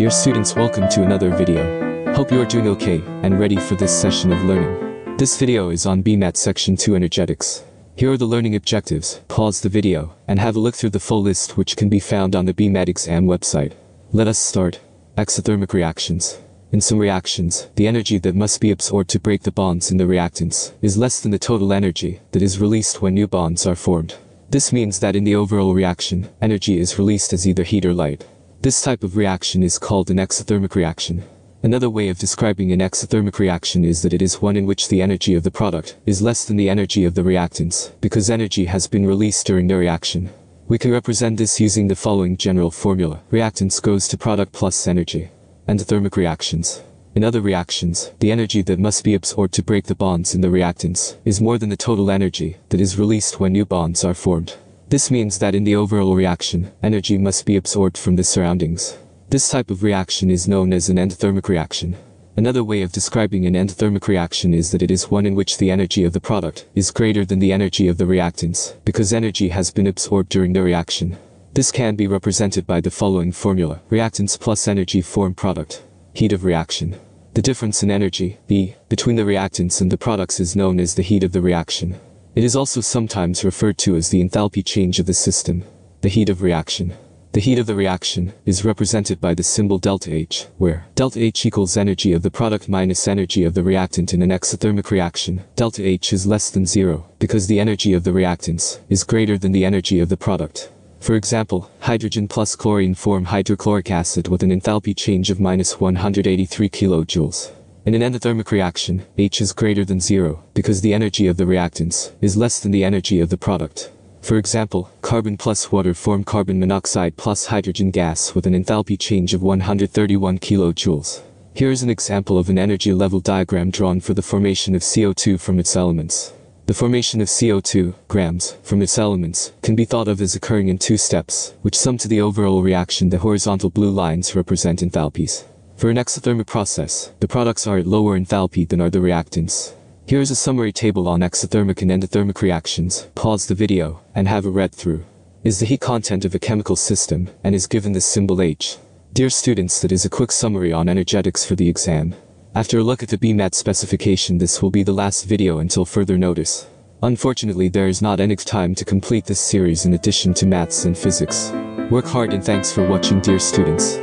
Dear students welcome to another video. Hope you are doing okay and ready for this session of learning. This video is on BMAT Section 2 Energetics. Here are the learning objectives. Pause the video and have a look through the full list which can be found on the BMAT exam website. Let us start. Exothermic reactions. In some reactions, the energy that must be absorbed to break the bonds in the reactants is less than the total energy that is released when new bonds are formed. This means that in the overall reaction, energy is released as either heat or light. This type of reaction is called an exothermic reaction. Another way of describing an exothermic reaction is that it is one in which the energy of the product is less than the energy of the reactants, because energy has been released during the reaction. We can represent this using the following general formula. Reactants goes to product plus energy. Endothermic reactions. In other reactions, the energy that must be absorbed to break the bonds in the reactants is more than the total energy that is released when new bonds are formed. This means that in the overall reaction, energy must be absorbed from the surroundings. This type of reaction is known as an endothermic reaction. Another way of describing an endothermic reaction is that it is one in which the energy of the product is greater than the energy of the reactants, because energy has been absorbed during the reaction. This can be represented by the following formula. Reactants plus energy form product. Heat of reaction. The difference in energy, E, between the reactants and the products is known as the heat of the reaction. It is also sometimes referred to as the enthalpy change of the system, the heat of reaction. The heat of the reaction is represented by the symbol delta H, where delta H equals energy of the product minus energy of the reactant in an exothermic reaction. Delta H is less than zero, because the energy of the reactants is greater than the energy of the product. For example, hydrogen plus chlorine form hydrochloric acid with an enthalpy change of minus 183 kilojoules. In an endothermic reaction, H is greater than zero, because the energy of the reactants is less than the energy of the product. For example, carbon plus water form carbon monoxide plus hydrogen gas with an enthalpy change of 131 kilojoules. Here is an example of an energy level diagram drawn for the formation of CO2 from its elements. The formation of CO2, grams, from its elements, can be thought of as occurring in two steps, which sum to the overall reaction the horizontal blue lines represent enthalpies. For an exothermic process, the products are at lower enthalpy than are the reactants. Here is a summary table on exothermic and endothermic reactions, pause the video, and have a read through. Is the heat content of a chemical system, and is given the symbol H. Dear students that is a quick summary on energetics for the exam. After a look at the BMAT specification this will be the last video until further notice. Unfortunately there is not enough time to complete this series in addition to maths and physics. Work hard and thanks for watching dear students.